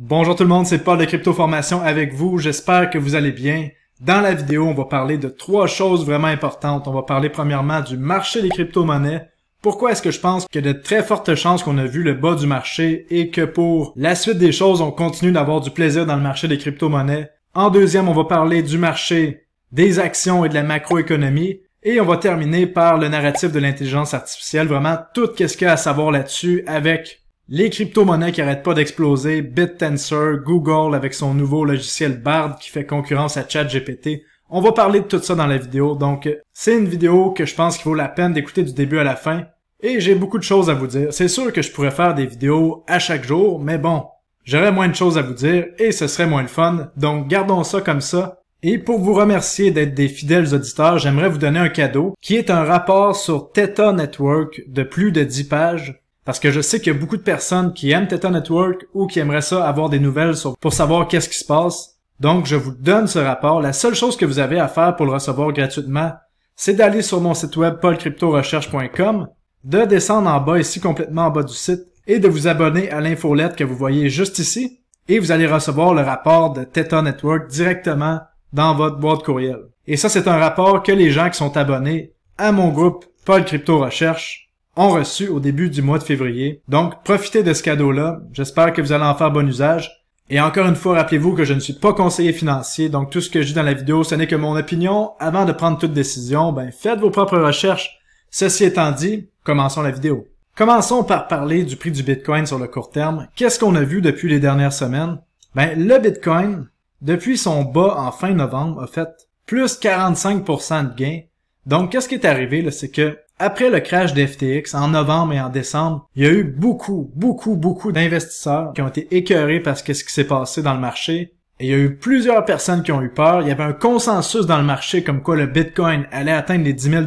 Bonjour tout le monde, c'est Paul de Crypto Formation avec vous. J'espère que vous allez bien. Dans la vidéo, on va parler de trois choses vraiment importantes. On va parler premièrement du marché des crypto-monnaies. Pourquoi est-ce que je pense qu'il y a de très fortes chances qu'on a vu le bas du marché et que pour la suite des choses, on continue d'avoir du plaisir dans le marché des crypto-monnaies. En deuxième, on va parler du marché des actions et de la macroéconomie. Et on va terminer par le narratif de l'intelligence artificielle, vraiment tout ce qu'il y a à savoir là-dessus avec les crypto-monnaies qui arrêtent pas d'exploser, BitTensor, Google avec son nouveau logiciel Bard qui fait concurrence à ChatGPT. On va parler de tout ça dans la vidéo, donc euh, c'est une vidéo que je pense qu'il vaut la peine d'écouter du début à la fin. Et j'ai beaucoup de choses à vous dire. C'est sûr que je pourrais faire des vidéos à chaque jour, mais bon, j'aurais moins de choses à vous dire et ce serait moins le fun, donc gardons ça comme ça. Et pour vous remercier d'être des fidèles auditeurs, j'aimerais vous donner un cadeau qui est un rapport sur Theta Network de plus de 10 pages parce que je sais qu'il y a beaucoup de personnes qui aiment Theta Network ou qui aimeraient ça avoir des nouvelles pour savoir qu'est-ce qui se passe. Donc, je vous donne ce rapport. La seule chose que vous avez à faire pour le recevoir gratuitement, c'est d'aller sur mon site web paulcryptorecherche.com, de descendre en bas ici, complètement en bas du site, et de vous abonner à l'infolette que vous voyez juste ici, et vous allez recevoir le rapport de Theta Network directement dans votre boîte courriel. Et ça, c'est un rapport que les gens qui sont abonnés à mon groupe Paul Crypto Recherche ont reçu au début du mois de février. Donc, profitez de ce cadeau-là. J'espère que vous allez en faire bon usage. Et encore une fois, rappelez-vous que je ne suis pas conseiller financier, donc tout ce que je dis dans la vidéo, ce n'est que mon opinion. Avant de prendre toute décision, ben, faites vos propres recherches. Ceci étant dit, commençons la vidéo. Commençons par parler du prix du Bitcoin sur le court terme. Qu'est-ce qu'on a vu depuis les dernières semaines? Ben, le Bitcoin, depuis son bas en fin novembre, a fait plus 45% de gains. Donc, qu'est-ce qui est arrivé, là, c'est que après le crash d'FTX en novembre et en décembre, il y a eu beaucoup, beaucoup, beaucoup d'investisseurs qui ont été écœurés par ce qui s'est passé dans le marché. Et il y a eu plusieurs personnes qui ont eu peur. Il y avait un consensus dans le marché comme quoi le Bitcoin allait atteindre les 10 000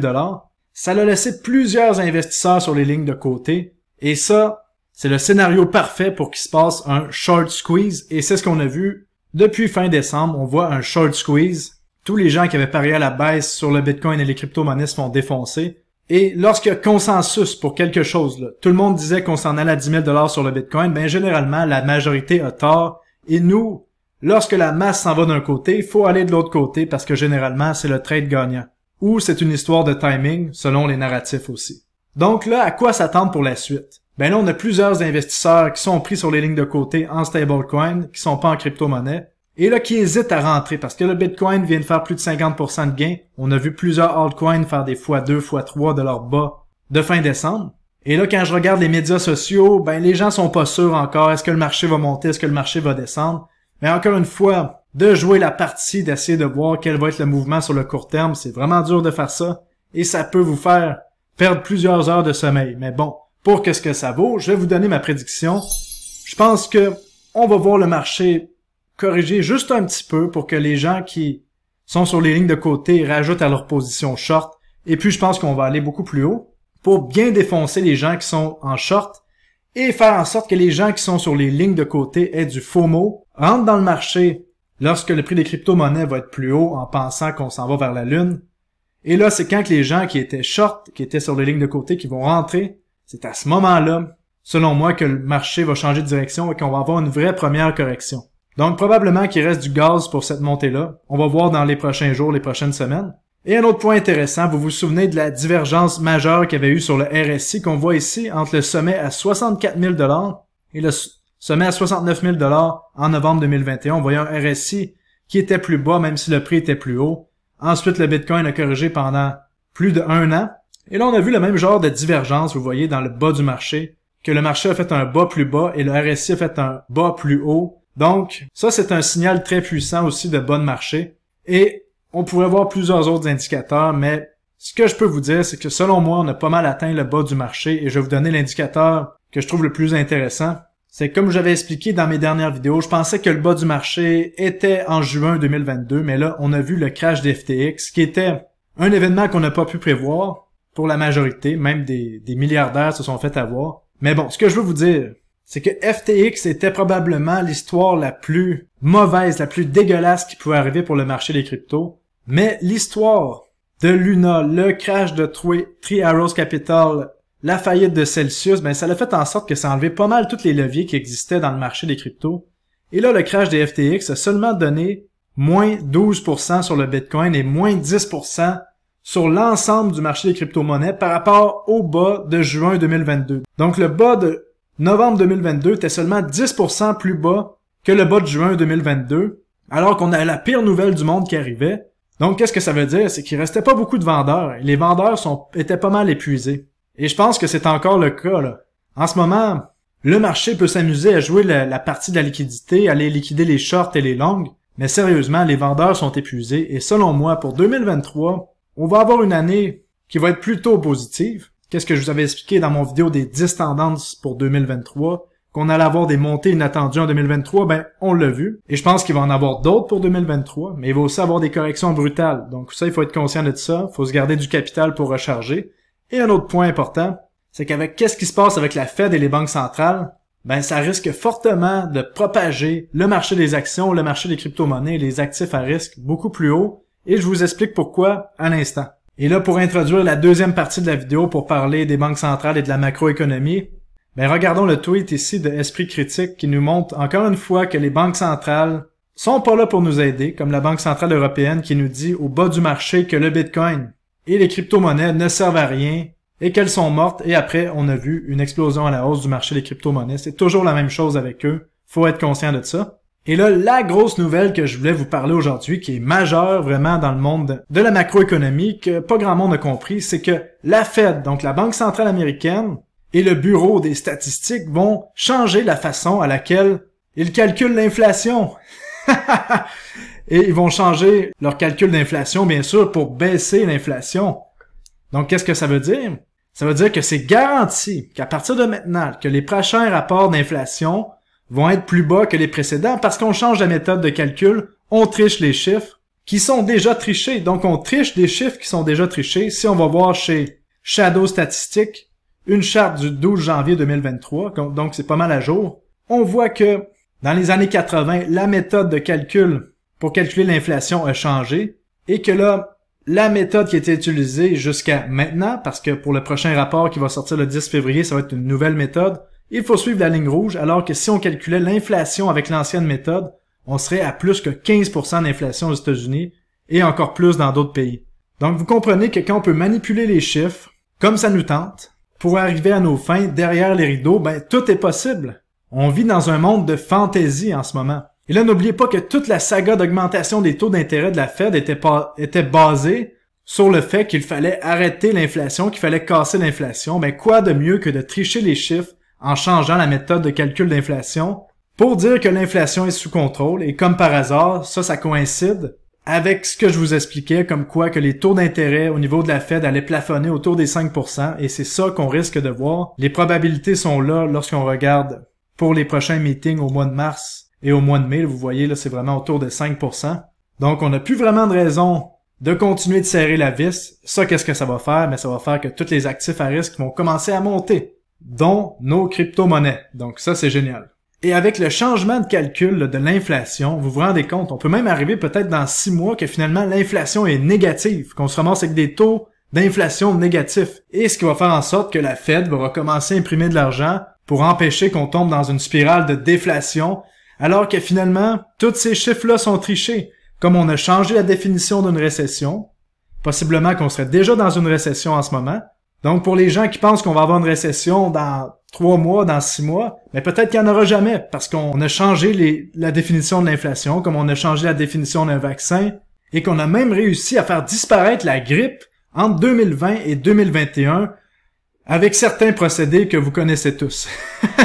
Ça l'a laissé plusieurs investisseurs sur les lignes de côté. Et ça, c'est le scénario parfait pour qu'il se passe un short squeeze. Et c'est ce qu'on a vu depuis fin décembre. On voit un short squeeze. Tous les gens qui avaient parié à la baisse sur le Bitcoin et les crypto-monnaies se font défoncer. Et lorsque consensus pour quelque chose, tout le monde disait qu'on s'en allait à 10 000 sur le Bitcoin, ben généralement, la majorité a tort. Et nous, lorsque la masse s'en va d'un côté, il faut aller de l'autre côté parce que généralement, c'est le trade gagnant. Ou c'est une histoire de timing, selon les narratifs aussi. Donc là, à quoi s'attendre pour la suite? Ben là, on a plusieurs investisseurs qui sont pris sur les lignes de côté en stablecoin, qui sont pas en crypto-monnaie et là qui hésite à rentrer parce que le Bitcoin vient de faire plus de 50% de gains. On a vu plusieurs altcoins faire des fois 2, fois 3 de leur bas de fin décembre. Et là, quand je regarde les médias sociaux, ben les gens sont pas sûrs encore. Est-ce que le marché va monter? Est-ce que le marché va descendre? Mais encore une fois, de jouer la partie, d'essayer de voir quel va être le mouvement sur le court terme, c'est vraiment dur de faire ça. Et ça peut vous faire perdre plusieurs heures de sommeil. Mais bon, pour quest ce que ça vaut, je vais vous donner ma prédiction. Je pense que on va voir le marché corriger juste un petit peu pour que les gens qui sont sur les lignes de côté rajoutent à leur position short. Et puis, je pense qu'on va aller beaucoup plus haut pour bien défoncer les gens qui sont en short et faire en sorte que les gens qui sont sur les lignes de côté aient du FOMO, rentrent dans le marché lorsque le prix des crypto-monnaies va être plus haut en pensant qu'on s'en va vers la Lune. Et là, c'est quand que les gens qui étaient short, qui étaient sur les lignes de côté, qui vont rentrer, c'est à ce moment-là, selon moi, que le marché va changer de direction et qu'on va avoir une vraie première correction. Donc probablement qu'il reste du gaz pour cette montée-là. On va voir dans les prochains jours, les prochaines semaines. Et un autre point intéressant, vous vous souvenez de la divergence majeure qu'il y avait eu sur le RSI qu'on voit ici entre le sommet à 64 000 et le sommet à 69 000 en novembre 2021. On voyait un RSI qui était plus bas même si le prix était plus haut. Ensuite, le Bitcoin a corrigé pendant plus de un an. Et là, on a vu le même genre de divergence, vous voyez, dans le bas du marché, que le marché a fait un bas plus bas et le RSI a fait un bas plus haut donc, ça, c'est un signal très puissant aussi de bon marché. Et on pourrait voir plusieurs autres indicateurs, mais ce que je peux vous dire, c'est que selon moi, on a pas mal atteint le bas du marché et je vais vous donner l'indicateur que je trouve le plus intéressant. C'est comme j'avais expliqué dans mes dernières vidéos, je pensais que le bas du marché était en juin 2022, mais là, on a vu le crash d'FTX, qui était un événement qu'on n'a pas pu prévoir pour la majorité, même des milliardaires se sont fait avoir. Mais bon, ce que je veux vous dire, c'est que FTX était probablement l'histoire la plus mauvaise, la plus dégueulasse qui pouvait arriver pour le marché des cryptos. Mais l'histoire de Luna, le crash de Three Arrows Capital, la faillite de Celsius, ben ça l'a fait en sorte que ça enlevait pas mal tous les leviers qui existaient dans le marché des cryptos. Et là, le crash des FTX a seulement donné moins 12% sur le Bitcoin et moins 10% sur l'ensemble du marché des crypto-monnaies par rapport au bas de juin 2022. Donc le bas de novembre 2022 était seulement 10% plus bas que le bas de juin 2022, alors qu'on a la pire nouvelle du monde qui arrivait. Donc qu'est-ce que ça veut dire? C'est qu'il restait pas beaucoup de vendeurs. Et les vendeurs étaient pas mal épuisés. Et je pense que c'est encore le cas. Là. En ce moment, le marché peut s'amuser à jouer la, partie de la liquidité, aller liquider les shorts et les longs. mais sérieusement, les vendeurs sont épuisés et selon moi, pour 2023, on va avoir une année qui va être plutôt positive, qu'est-ce que je vous avais expliqué dans mon vidéo des 10 tendances pour 2023, qu'on allait avoir des montées inattendues en 2023, ben on l'a vu. Et je pense qu'il va en avoir d'autres pour 2023, mais il va aussi avoir des corrections brutales. Donc ça, il faut être conscient de ça, il faut se garder du capital pour recharger. Et un autre point important, c'est qu'avec qu'est-ce qui se passe avec la Fed et les banques centrales, ben ça risque fortement de propager le marché des actions, le marché des crypto-monnaies, les actifs à risque beaucoup plus haut. Et je vous explique pourquoi à l'instant. Et là, pour introduire la deuxième partie de la vidéo pour parler des banques centrales et de la macroéconomie, ben regardons le tweet ici de Esprit Critique qui nous montre encore une fois que les banques centrales sont pas là pour nous aider, comme la Banque centrale européenne qui nous dit au bas du marché que le Bitcoin et les crypto-monnaies ne servent à rien et qu'elles sont mortes. Et après, on a vu une explosion à la hausse du marché des crypto-monnaies. C'est toujours la même chose avec eux. Faut être conscient de ça. Et là, la grosse nouvelle que je voulais vous parler aujourd'hui, qui est majeure vraiment dans le monde de la macroéconomie, que pas grand monde a compris, c'est que la Fed, donc la Banque centrale américaine, et le Bureau des statistiques vont changer la façon à laquelle ils calculent l'inflation. et ils vont changer leur calcul d'inflation, bien sûr, pour baisser l'inflation. Donc, qu'est-ce que ça veut dire? Ça veut dire que c'est garanti qu'à partir de maintenant, que les prochains rapports d'inflation vont être plus bas que les précédents parce qu'on change la méthode de calcul, on triche les chiffres qui sont déjà trichés. Donc on triche des chiffres qui sont déjà trichés. Si on va voir chez Shadow Statistics, une charte du 12 janvier 2023, donc c'est pas mal à jour, on voit que dans les années 80, la méthode de calcul pour calculer l'inflation a changé et que là, la méthode qui était utilisée jusqu'à maintenant, parce que pour le prochain rapport qui va sortir le 10 février, ça va être une nouvelle méthode, il faut suivre la ligne rouge, alors que si on calculait l'inflation avec l'ancienne méthode, on serait à plus que 15% d'inflation aux États-Unis et encore plus dans d'autres pays. Donc vous comprenez que quand on peut manipuler les chiffres, comme ça nous tente, pour arriver à nos fins derrière les rideaux, ben tout est possible. On vit dans un monde de fantaisie en ce moment. Et là, n'oubliez pas que toute la saga d'augmentation des taux d'intérêt de la Fed était, pas, basée sur le fait qu'il fallait arrêter l'inflation, qu'il fallait casser l'inflation. Mais ben, quoi de mieux que de tricher les chiffres en changeant la méthode de calcul d'inflation pour dire que l'inflation est sous contrôle et comme par hasard, ça, ça coïncide avec ce que je vous expliquais comme quoi que les taux d'intérêt au niveau de la Fed allaient plafonner autour des 5% et c'est ça qu'on risque de voir. Les probabilités sont là lorsqu'on regarde pour les prochains meetings au mois de mars et au mois de mai. Vous voyez, là, c'est vraiment autour de 5%. Donc, on n'a plus vraiment de raison de continuer de serrer la vis. Ça, qu'est-ce que ça va faire? Mais ben, ça va faire que tous les actifs à risque vont commencer à monter dont nos crypto-monnaies. Donc ça, c'est génial. Et avec le changement de calcul de l'inflation, vous vous rendez compte, on peut même arriver peut-être dans six mois que finalement l'inflation est négative, qu'on se ramasse avec des taux d'inflation négatifs. Et ce qui va faire en sorte que la Fed va recommencer à imprimer de l'argent pour empêcher qu'on tombe dans une spirale de déflation, alors que finalement, tous ces chiffres-là sont trichés. Comme on a changé la définition d'une récession, possiblement qu'on serait déjà dans une récession en ce moment, donc, pour les gens qui pensent qu'on va avoir une récession dans trois mois, dans six mois, mais peut-être qu'il n'y en aura jamais parce qu'on a changé la définition de l'inflation, comme on a changé la définition d'un vaccin et qu'on a même réussi à faire disparaître la grippe entre 2020 et 2021 avec certains procédés que vous connaissez tous.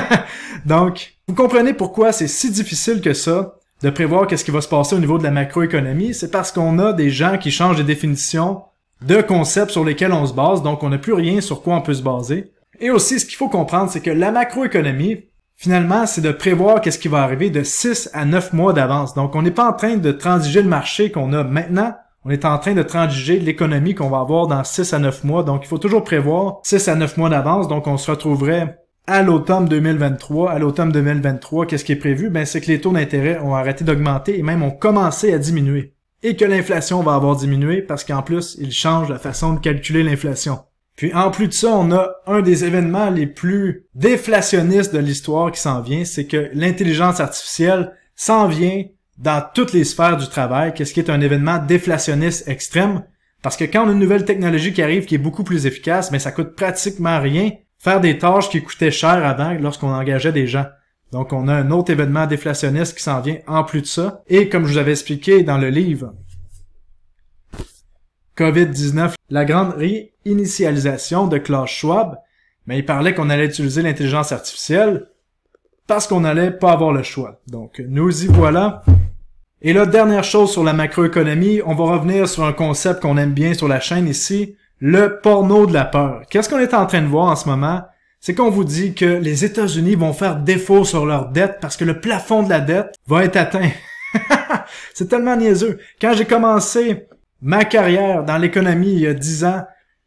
Donc, vous comprenez pourquoi c'est si difficile que ça de prévoir qu'est-ce qui va se passer au niveau de la macroéconomie, c'est parce qu'on a des gens qui changent de définition de concepts sur lesquels on se base, donc on n'a plus rien sur quoi on peut se baser. Et aussi, ce qu'il faut comprendre, c'est que la macroéconomie, finalement, c'est de prévoir qu'est-ce qui va arriver de 6 à 9 mois d'avance. Donc, on n'est pas en train de transiger le marché qu'on a maintenant, on est en train de transiger l'économie qu'on va avoir dans 6 à 9 mois. Donc, il faut toujours prévoir 6 à 9 mois d'avance. Donc, on se retrouverait à l'automne 2023. À l'automne 2023, qu'est-ce qui est prévu? Ben, c'est que les taux d'intérêt ont arrêté d'augmenter et même ont commencé à diminuer et que l'inflation va avoir diminué parce qu'en plus, il change la façon de calculer l'inflation. Puis en plus de ça, on a un des événements les plus déflationnistes de l'histoire qui s'en vient, c'est que l'intelligence artificielle s'en vient dans toutes les sphères du travail, qu'est-ce qui est un événement déflationniste extrême, parce que quand une nouvelle technologie qui arrive qui est beaucoup plus efficace, mais ça coûte pratiquement rien faire des tâches qui coûtaient cher avant lorsqu'on engageait des gens. Donc, on a un autre événement déflationniste qui s'en vient en plus de ça. Et comme je vous avais expliqué dans le livre, COVID-19, la grande réinitialisation de Klaus Schwab, mais il parlait qu'on allait utiliser l'intelligence artificielle parce qu'on n'allait pas avoir le choix. Donc, nous y voilà. Et la dernière chose sur la macroéconomie, on va revenir sur un concept qu'on aime bien sur la chaîne ici, le porno de la peur. Qu'est-ce qu'on est en train de voir en ce moment? c'est qu'on vous dit que les États-Unis vont faire défaut sur leur dette parce que le plafond de la dette va être atteint. c'est tellement niaiseux. Quand j'ai commencé ma carrière dans l'économie il y a 10 ans,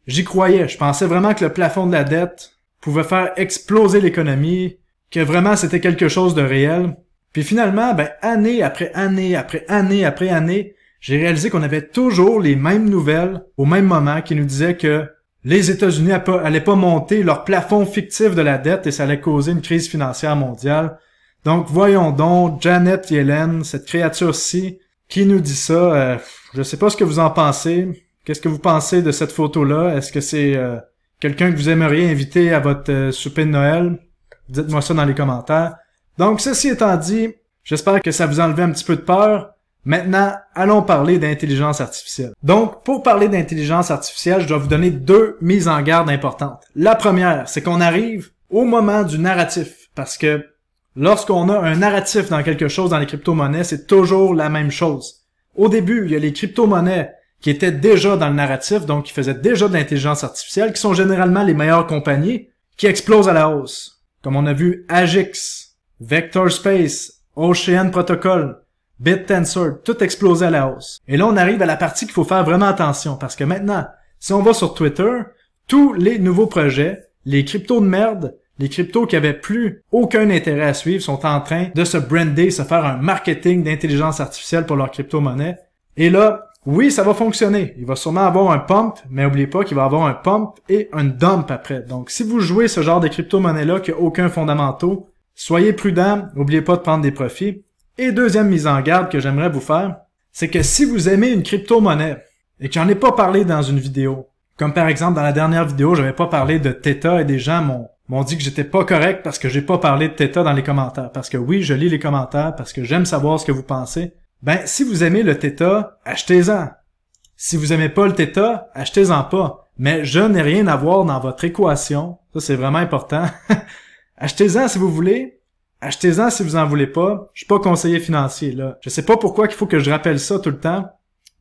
j'y croyais. Je pensais vraiment que le plafond de la dette pouvait faire exploser l'économie, que vraiment c'était quelque chose de réel. Puis finalement, ben, année après année, après année, après année, j'ai réalisé qu'on avait toujours les mêmes nouvelles au même moment qui nous disaient que les États-Unis allaient pas monter leur plafond fictif de la dette et ça allait causer une crise financière mondiale. Donc voyons donc Janet Yellen, cette créature-ci, qui nous dit ça. Je euh, je sais pas ce que vous en pensez. Qu'est-ce que vous pensez de cette photo-là? Est-ce que c'est euh, quelqu'un que vous aimeriez inviter à votre euh, souper de Noël? Dites-moi ça dans les commentaires. Donc, ceci étant dit, j'espère que ça vous a un petit peu de peur. Maintenant, allons parler d'intelligence artificielle. Donc, pour parler d'intelligence artificielle, je dois vous donner deux mises en garde importantes. La première, c'est qu'on arrive au moment du narratif. Parce que lorsqu'on a un narratif dans quelque chose dans les crypto-monnaies, c'est toujours la même chose. Au début, il y a les crypto-monnaies qui étaient déjà dans le narratif, donc qui faisaient déjà de l'intelligence artificielle, qui sont généralement les meilleures compagnies, qui explosent à la hausse. Comme on a vu Agix, Vector Space, Ocean Protocol, BitTensor, tout explosé à la hausse. Et là, on arrive à la partie qu'il faut faire vraiment attention parce que maintenant, si on va sur Twitter, tous les nouveaux projets, les cryptos de merde, les cryptos qui avaient plus aucun intérêt à suivre sont en train de se brander, se faire un marketing d'intelligence artificielle pour leur crypto-monnaie. Et là, oui, ça va fonctionner. Il va sûrement avoir un pump, mais n'oubliez pas qu'il va avoir un pump et un dump après. Donc, si vous jouez ce genre de crypto-monnaie-là qui n'a aucun fondamentaux, soyez prudent, n'oubliez pas de prendre des profits. Et deuxième mise en garde que j'aimerais vous faire, c'est que si vous aimez une crypto-monnaie et que j'en ai pas parlé dans une vidéo, comme par exemple dans la dernière vidéo, j'avais pas parlé de Theta et des gens m'ont m'ont dit que j'étais pas correct parce que j'ai pas parlé de Theta dans les commentaires. Parce que oui, je lis les commentaires parce que j'aime savoir ce que vous pensez. Ben, si vous aimez le Theta, achetez-en. Si vous aimez pas le Theta, achetez-en pas. Mais je n'ai rien à voir dans votre équation. Ça, c'est vraiment important. achetez-en si vous voulez, achetez-en si vous en voulez pas. Je suis pas conseiller financier, là. Je sais pas pourquoi qu'il faut que je rappelle ça tout le temps,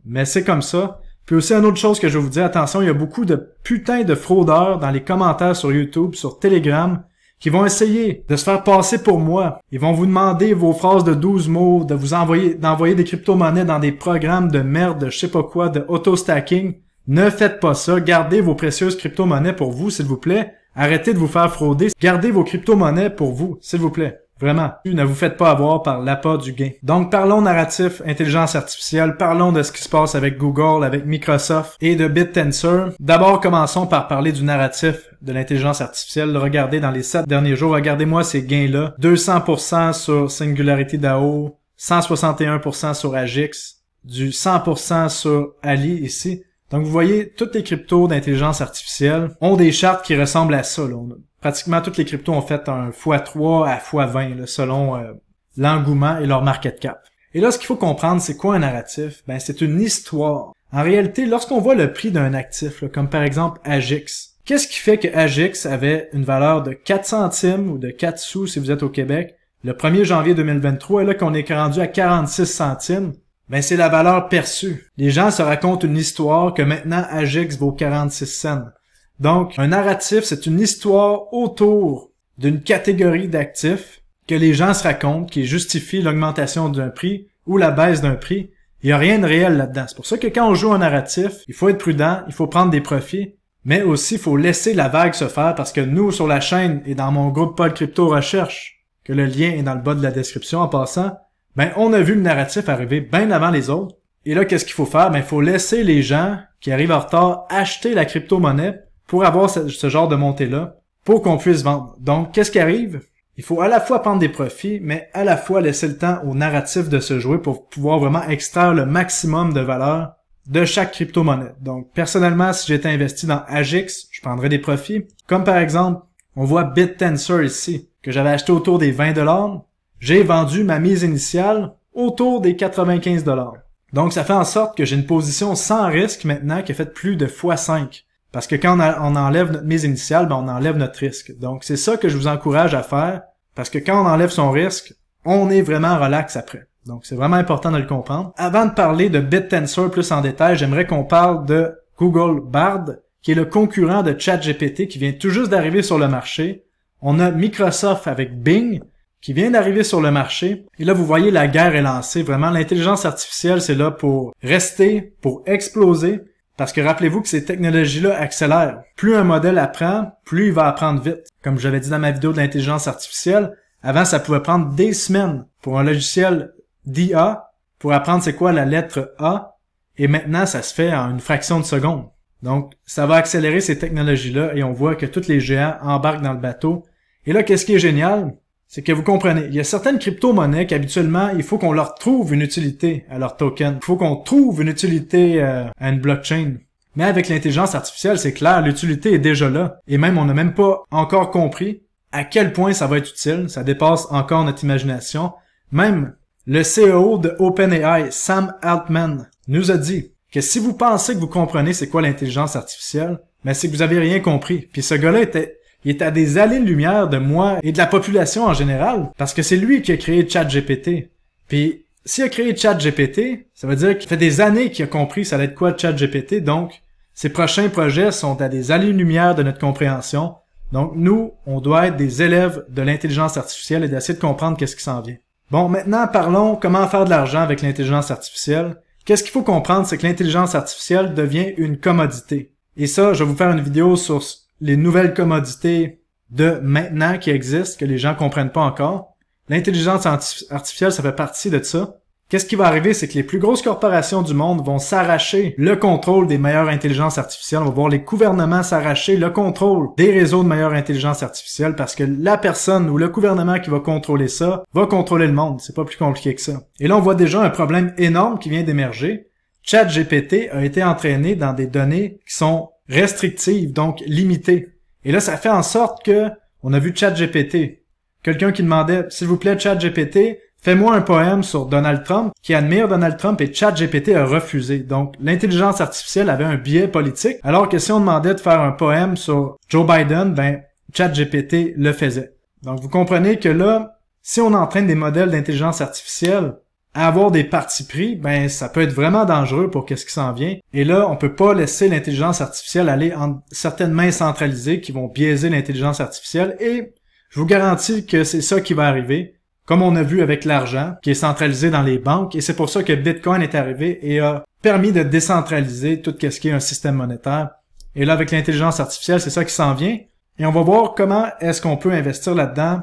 mais c'est comme ça. Puis aussi, une autre chose que je vais vous dire, attention, il y a beaucoup de putains de fraudeurs dans les commentaires sur YouTube, sur Telegram, qui vont essayer de se faire passer pour moi. Ils vont vous demander vos phrases de 12 mots, de vous envoyer, d'envoyer des crypto-monnaies dans des programmes de merde, de je sais pas quoi, de auto-stacking. Ne faites pas ça. Gardez vos précieuses crypto-monnaies pour vous, s'il vous plaît. Arrêtez de vous faire frauder. Gardez vos crypto-monnaies pour vous, s'il vous plaît. Vraiment, ne vous faites pas avoir par l'apport du gain. Donc parlons narratif, intelligence artificielle, parlons de ce qui se passe avec Google, avec Microsoft et de BitTensor. D'abord, commençons par parler du narratif de l'intelligence artificielle. Regardez dans les sept derniers jours, regardez-moi ces gains-là. 200% sur Singularity DAO, 161% sur Agix, du 100% sur Ali ici. Donc vous voyez, toutes les cryptos d'intelligence artificielle ont des chartes qui ressemblent à ça. Là pratiquement toutes les cryptos ont fait un x3 à x20 selon euh, l'engouement et leur market cap. Et là, ce qu'il faut comprendre, c'est quoi un narratif? Ben, c'est une histoire. En réalité, lorsqu'on voit le prix d'un actif, comme par exemple Agix, qu'est-ce qui fait que Agix avait une valeur de 4 centimes ou de 4 sous si vous êtes au Québec le 1er janvier 2023 et là qu'on est rendu à 46 centimes? Ben, c'est la valeur perçue. Les gens se racontent une histoire que maintenant Agix vaut 46 cents. Donc, un narratif, c'est une histoire autour d'une catégorie d'actifs que les gens se racontent, qui justifient l'augmentation d'un prix ou la baisse d'un prix. Il n'y a rien de réel là-dedans. C'est pour ça que quand on joue un narratif, il faut être prudent, il faut prendre des profits, mais aussi il faut laisser la vague se faire parce que nous, sur la chaîne et dans mon groupe Paul Crypto Recherche, que le lien est dans le bas de la description en passant, ben on a vu le narratif arriver bien avant les autres. Et là, qu'est-ce qu'il faut faire? Ben, il faut laisser les gens qui arrivent en retard acheter la crypto-monnaie pour avoir ce, genre de montée-là, pour qu'on puisse vendre. Donc, qu'est-ce qui arrive? Il faut à la fois prendre des profits, mais à la fois laisser le temps au narratif de se jouer pour pouvoir vraiment extraire le maximum de valeur de chaque crypto-monnaie. Donc, personnellement, si j'étais investi dans Agix, je prendrais des profits. Comme par exemple, on voit BitTensor ici, que j'avais acheté autour des 20 dollars. J'ai vendu ma mise initiale autour des 95 dollars. Donc, ça fait en sorte que j'ai une position sans risque maintenant qui est faite plus de x5. Parce que quand on, enlève notre mise initiale, ben on enlève notre risque. Donc c'est ça que je vous encourage à faire, parce que quand on enlève son risque, on est vraiment relax après. Donc c'est vraiment important de le comprendre. Avant de parler de BitTensor plus en détail, j'aimerais qu'on parle de Google Bard, qui est le concurrent de ChatGPT qui vient tout juste d'arriver sur le marché. On a Microsoft avec Bing, qui vient d'arriver sur le marché. Et là, vous voyez, la guerre est lancée. Vraiment, l'intelligence artificielle, c'est là pour rester, pour exploser. Parce que rappelez-vous que ces technologies-là accélèrent. Plus un modèle apprend, plus il va apprendre vite. Comme je l'avais dit dans ma vidéo de l'intelligence artificielle, avant ça pouvait prendre des semaines pour un logiciel d'IA pour apprendre c'est quoi la lettre A, et maintenant ça se fait en une fraction de seconde. Donc ça va accélérer ces technologies-là et on voit que tous les géants embarquent dans le bateau. Et là, qu'est-ce qui est génial? c'est que vous comprenez, il y a certaines crypto-monnaies qu'habituellement, il faut qu'on leur trouve une utilité à leur token. Il faut qu'on trouve une utilité euh, à une blockchain. Mais avec l'intelligence artificielle, c'est clair, l'utilité est déjà là. Et même, on n'a même pas encore compris à quel point ça va être utile. Ça dépasse encore notre imagination. Même le CEO de OpenAI, Sam Altman, nous a dit que si vous pensez que vous comprenez c'est quoi l'intelligence artificielle, mais ben, c'est que vous avez rien compris. Puis ce gars-là était il est à des allées-lumière de moi et de la population en général, parce que c'est lui qui a créé ChatGPT. Puis, s'il a créé ChatGPT, ça veut dire qu'il fait des années qu'il a compris ça allait être quoi ChatGPT, donc ses prochains projets sont à des allées-lumière de notre compréhension. Donc nous, on doit être des élèves de l'intelligence artificielle et d'essayer de comprendre qu'est-ce qui s'en vient. Bon, maintenant parlons comment faire de l'argent avec l'intelligence artificielle. Qu'est-ce qu'il faut comprendre, c'est que l'intelligence artificielle devient une commodité. Et ça, je vais vous faire une vidéo sur les nouvelles commodités de maintenant qui existent, que les gens comprennent pas encore. L'intelligence artificielle, ça fait partie de ça. Qu'est-ce qui va arriver, c'est que les plus grosses corporations du monde vont s'arracher le contrôle des meilleures intelligences artificielles. On va voir les gouvernements s'arracher le contrôle des réseaux de meilleures intelligences artificielles parce que la personne ou le gouvernement qui va contrôler ça va contrôler le monde. C'est pas plus compliqué que ça. Et là, on voit déjà un problème énorme qui vient d'émerger. ChatGPT a été entraîné dans des données qui sont restrictive, donc limitée. Et là, ça fait en sorte que, on a vu ChatGPT, quelqu'un qui demandait, s'il vous plaît, ChatGPT, fais-moi un poème sur Donald Trump qui admire Donald Trump et ChatGPT a refusé. Donc, l'intelligence artificielle avait un biais politique, alors que si on demandait de faire un poème sur Joe Biden, ben, ChatGPT le faisait. Donc, vous comprenez que là, si on entraîne des modèles d'intelligence artificielle, avoir des partis pris, ben ça peut être vraiment dangereux pour qu'est-ce qui s'en vient. Et là, on peut pas laisser l'intelligence artificielle aller en certaines mains centralisées qui vont biaiser l'intelligence artificielle. Et je vous garantis que c'est ça qui va arriver, comme on a vu avec l'argent qui est centralisé dans les banques. Et c'est pour ça que Bitcoin est arrivé et a permis de décentraliser tout ce qui est un système monétaire. Et là, avec l'intelligence artificielle, c'est ça qui s'en vient. Et on va voir comment est-ce qu'on peut investir là-dedans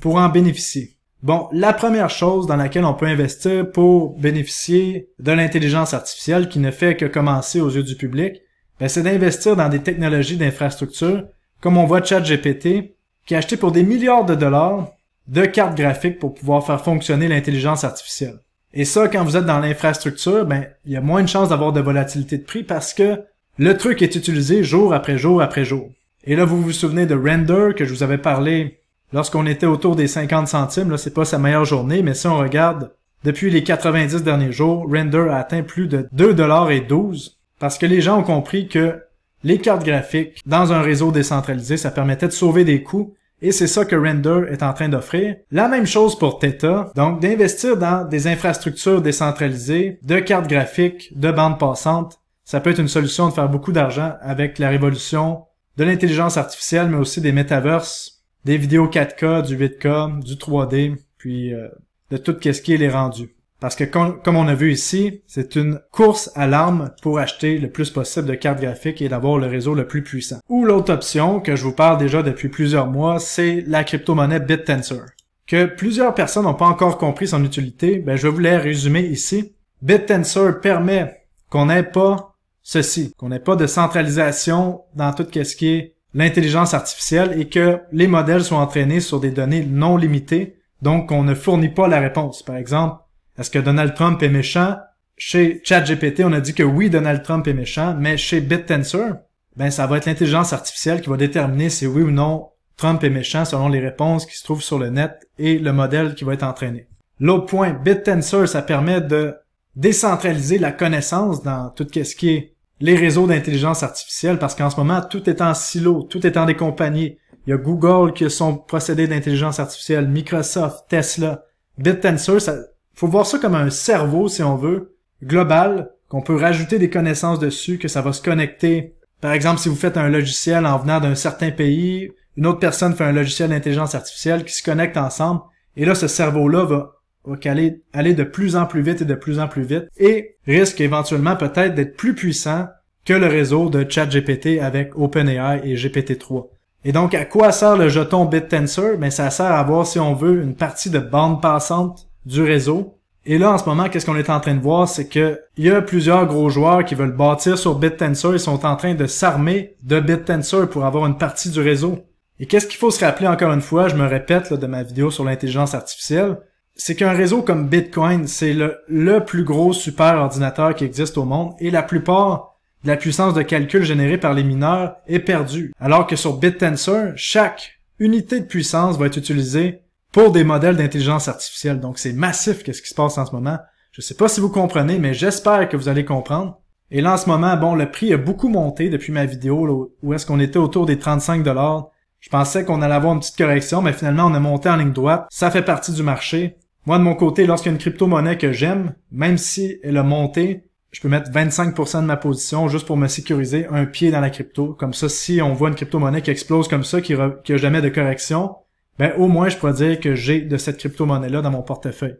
pour en bénéficier. Bon, la première chose dans laquelle on peut investir pour bénéficier de l'intelligence artificielle qui ne fait que commencer aux yeux du public, ben, c'est d'investir dans des technologies d'infrastructure, comme on voit ChatGPT, qui a acheté pour des milliards de dollars de cartes graphiques pour pouvoir faire fonctionner l'intelligence artificielle. Et ça, quand vous êtes dans l'infrastructure, ben, il y a moins de chances d'avoir de volatilité de prix parce que le truc est utilisé jour après jour après jour. Et là, vous vous souvenez de Render que je vous avais parlé Lorsqu'on était autour des 50 centimes, là, c'est pas sa meilleure journée, mais si on regarde depuis les 90 derniers jours, Render a atteint plus de 2,12$ parce que les gens ont compris que les cartes graphiques dans un réseau décentralisé, ça permettait de sauver des coûts et c'est ça que Render est en train d'offrir. La même chose pour Theta, donc d'investir dans des infrastructures décentralisées, de cartes graphiques, de bandes passantes. Ça peut être une solution de faire beaucoup d'argent avec la révolution de l'intelligence artificielle, mais aussi des métaverses des vidéos 4K, du 8K, du 3D, puis euh, de tout ce qui est les rendus. Parce que comme on a vu ici, c'est une course à l'arme pour acheter le plus possible de cartes graphiques et d'avoir le réseau le plus puissant. Ou l'autre option que je vous parle déjà depuis plusieurs mois, c'est la crypto-monnaie BitTensor. Que plusieurs personnes n'ont pas encore compris son utilité, ben je vais vous la résumer ici. BitTensor permet qu'on n'ait pas ceci, qu'on n'ait pas de centralisation dans tout ce qui est l'intelligence artificielle et que les modèles sont entraînés sur des données non limitées, donc on ne fournit pas la réponse. Par exemple, est-ce que Donald Trump est méchant? Chez ChatGPT, on a dit que oui, Donald Trump est méchant, mais chez BitTensor, ben, ça va être l'intelligence artificielle qui va déterminer si oui ou non Trump est méchant selon les réponses qui se trouvent sur le net et le modèle qui va être entraîné. L'autre point, BitTensor, ça permet de décentraliser la connaissance dans tout ce qui est les réseaux d'intelligence artificielle, parce qu'en ce moment, tout est en silo, tout est en des compagnies. Il y a Google qui a son procédé d'intelligence artificielle, Microsoft, Tesla, BitTensor. Ça, faut voir ça comme un cerveau, si on veut, global, qu'on peut rajouter des connaissances dessus, que ça va se connecter. Par exemple, si vous faites un logiciel en venant d'un certain pays, une autre personne fait un logiciel d'intelligence artificielle qui se connecte ensemble, et là, ce cerveau-là va va aller, aller de plus en plus vite et de plus en plus vite et risque éventuellement peut-être d'être plus puissant que le réseau de ChatGPT avec OpenAI et GPT-3. Et donc, à quoi sert le jeton BitTensor? Mais ben, ça sert à voir si on veut une partie de bande passante du réseau. Et là, en ce moment, qu'est-ce qu'on est en train de voir? C'est que il y a plusieurs gros joueurs qui veulent bâtir sur BitTensor. et sont en train de s'armer de BitTensor pour avoir une partie du réseau. Et qu'est-ce qu'il faut se rappeler encore une fois? Je me répète de ma vidéo sur l'intelligence artificielle c'est qu'un réseau comme Bitcoin, c'est le, plus gros super ordinateur qui existe au monde et la plupart de la puissance de calcul générée par les mineurs est perdue. Alors que sur BitTensor, chaque unité de puissance va être utilisée pour des modèles d'intelligence artificielle. Donc c'est massif ce qui se passe en ce moment. Je sais pas si vous comprenez, mais j'espère que vous allez comprendre. Et là, en ce moment, bon, le prix a beaucoup monté depuis ma vidéo, où est-ce qu'on était autour des 35 dollars. Je pensais qu'on allait avoir une petite correction, mais finalement, on est monté en ligne droite. Ça fait partie du marché. Moi, de mon côté, lorsqu'il y a une crypto-monnaie que j'aime, même si elle a monté, je peux mettre 25% de ma position juste pour me sécuriser un pied dans la crypto. Comme ça, si on voit une crypto-monnaie qui explose comme ça, qui n'a jamais de correction, ben au moins je pourrais dire que j'ai de cette crypto-monnaie-là dans mon portefeuille.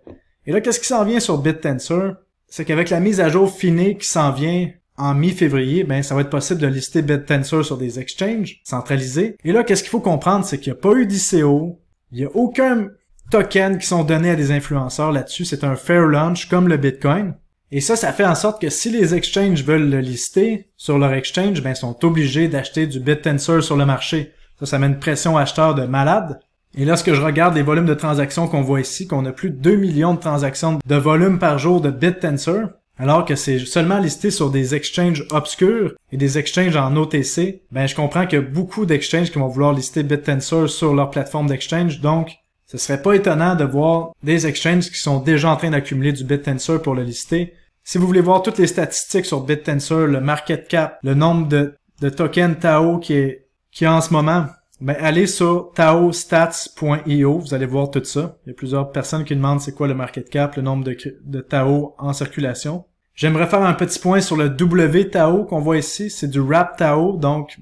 Et là, qu'est-ce qui s'en vient sur BitTensor? C'est qu'avec la mise à jour finie qui s'en vient en mi-février, ben ça va être possible de lister BitTensor sur des exchanges centralisés. Et là, qu'est-ce qu'il faut comprendre, c'est qu'il n'y a pas eu d'ICO, il n'y a aucun tokens qui sont donnés à des influenceurs là-dessus. C'est un fair launch comme le Bitcoin. Et ça, ça fait en sorte que si les exchanges veulent le lister sur leur exchange, ben, ils sont obligés d'acheter du BitTensor sur le marché. Ça, ça met une pression acheteur de malade. Et lorsque je regarde les volumes de transactions qu'on voit ici, qu'on a plus de 2 millions de transactions de volume par jour de BitTensor, alors que c'est seulement listé sur des exchanges obscurs et des exchanges en OTC, ben je comprends que beaucoup d'exchanges qui vont vouloir lister BitTensor sur leur plateforme d'exchange, donc ce serait pas étonnant de voir des exchanges qui sont déjà en train d'accumuler du BitTensor pour le lister. Si vous voulez voir toutes les statistiques sur BitTensor, le market cap, le nombre de, tokens TAO qui est, qui en ce moment, ben allez sur taostats.io, vous allez voir tout ça. Il y a plusieurs personnes qui demandent c'est quoi le market cap, le nombre de, TAO en circulation. J'aimerais faire un petit point sur le WTAO qu'on voit ici, c'est du Wrap TAO, donc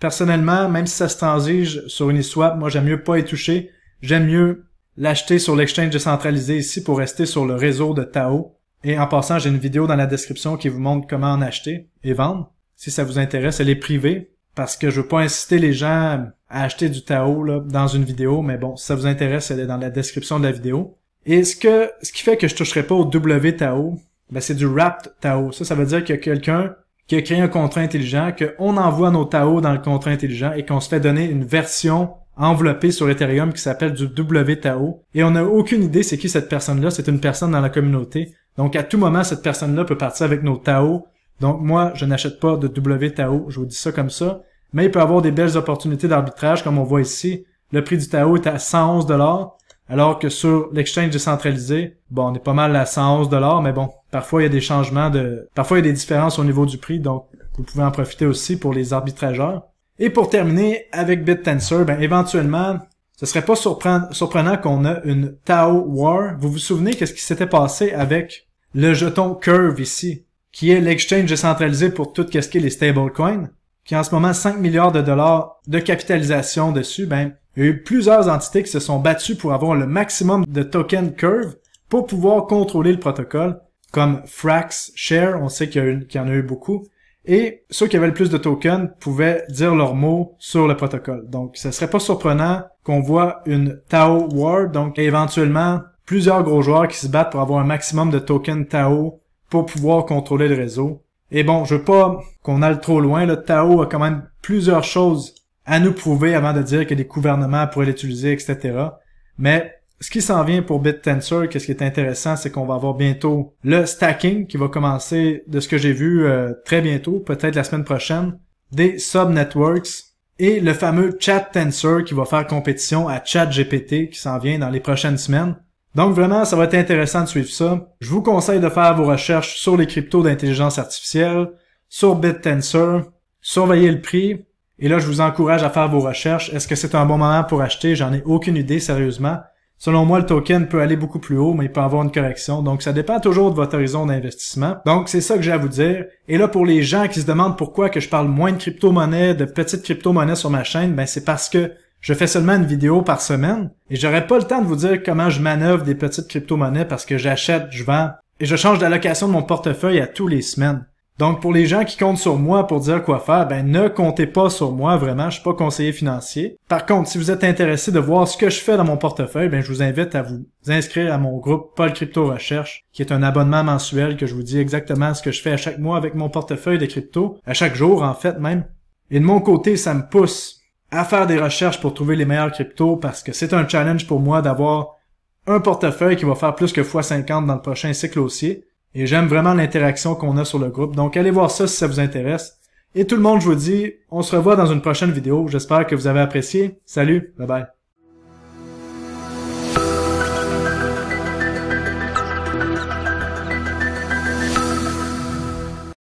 personnellement, même si ça se transige sur une moi j'aime mieux pas y toucher. J'aime mieux l'acheter sur l'exchange décentralisé ici pour rester sur le réseau de Tao. Et en passant, j'ai une vidéo dans la description qui vous montre comment en acheter et vendre. Si ça vous intéresse, elle est privée parce que je veux pas inciter les gens à acheter du Tao là, dans une vidéo, mais bon, si ça vous intéresse, elle est dans la description de la vidéo. Et ce que ce qui fait que je toucherai pas au Tao, ben c'est du Wrapped Tao. Ça, ça veut dire qu'il y a quelqu'un qui a créé un contrat intelligent, qu'on envoie nos Tao dans le contrat intelligent et qu'on se fait donner une version enveloppé sur Ethereum qui s'appelle du WTAO. Et on n'a aucune idée c'est qui cette personne-là. C'est une personne dans la communauté. Donc à tout moment, cette personne-là peut partir avec nos TAO. Donc moi, je n'achète pas de WTAO, je vous dis ça comme ça. Mais il peut avoir des belles opportunités d'arbitrage, comme on voit ici. Le prix du TAO est à 111 dollars, alors que sur l'exchange décentralisé, bon, on est pas mal à 111 mais bon, parfois il y a des changements de, parfois il y a des différences au niveau du prix, donc vous pouvez en profiter aussi pour les arbitrageurs. Et pour terminer avec BitTensor, ben éventuellement, ce serait pas surprenant, qu'on a une Tao War. Vous vous souvenez qu'est-ce qui s'était passé avec le jeton Curve ici, qui est l'exchange décentralisé pour tout ce qui est les stablecoins, qui en ce moment 5 milliards de dollars de capitalisation dessus. Ben, il y a eu plusieurs entités qui se sont battues pour avoir le maximum de tokens Curve pour pouvoir contrôler le protocole, comme Frax, Share, on sait qu'il y en a eu beaucoup. Et ceux qui avaient le plus de tokens pouvaient dire leurs mots sur le protocole. Donc, ce serait pas surprenant qu'on voit une Tao War, donc éventuellement plusieurs gros joueurs qui se battent pour avoir un maximum de tokens Tao pour pouvoir contrôler le réseau. Et bon, je veux pas qu'on aille trop loin. Le Tao a quand même plusieurs choses à nous prouver avant de dire que les gouvernements pourraient l'utiliser, etc. Mais ce qui s'en vient pour BitTensor, qu'est-ce qui est intéressant, c'est qu'on va avoir bientôt le stacking qui va commencer, de ce que j'ai vu, euh, très bientôt, peut-être la semaine prochaine, des subnetworks et le fameux ChatTensor qui va faire compétition à ChatGPT qui s'en vient dans les prochaines semaines. Donc vraiment, ça va être intéressant de suivre ça. Je vous conseille de faire vos recherches sur les cryptos d'intelligence artificielle, sur BitTensor, surveiller le prix. Et là, je vous encourage à faire vos recherches. Est-ce que c'est un bon moment pour acheter? J'en ai aucune idée, sérieusement. Selon moi, le token peut aller beaucoup plus haut, mais il peut avoir une correction. Donc, ça dépend toujours de votre horizon d'investissement. Donc, c'est ça que j'ai à vous dire. Et là, pour les gens qui se demandent pourquoi que je parle moins de crypto monnaie de petites crypto-monnaies sur ma chaîne, ben, c'est parce que je fais seulement une vidéo par semaine et j'aurais pas le temps de vous dire comment je manœuvre des petites crypto-monnaies parce que j'achète, je vends et je change d'allocation de mon portefeuille à tous les semaines. Donc, pour les gens qui comptent sur moi pour dire quoi faire, ben, ne comptez pas sur moi, vraiment. Je suis pas conseiller financier. Par contre, si vous êtes intéressé de voir ce que je fais dans mon portefeuille, ben, je vous invite à vous inscrire à mon groupe Paul Crypto Recherche, qui est un abonnement mensuel que je vous dis exactement ce que je fais à chaque mois avec mon portefeuille de crypto, à chaque jour, en fait, même. Et de mon côté, ça me pousse à faire des recherches pour trouver les meilleurs cryptos parce que c'est un challenge pour moi d'avoir un portefeuille qui va faire plus que x50 dans le prochain cycle aussi. Et j'aime vraiment l'interaction qu'on a sur le groupe. Donc allez voir ça si ça vous intéresse. Et tout le monde, je vous dis, on se revoit dans une prochaine vidéo. J'espère que vous avez apprécié. Salut, bye bye.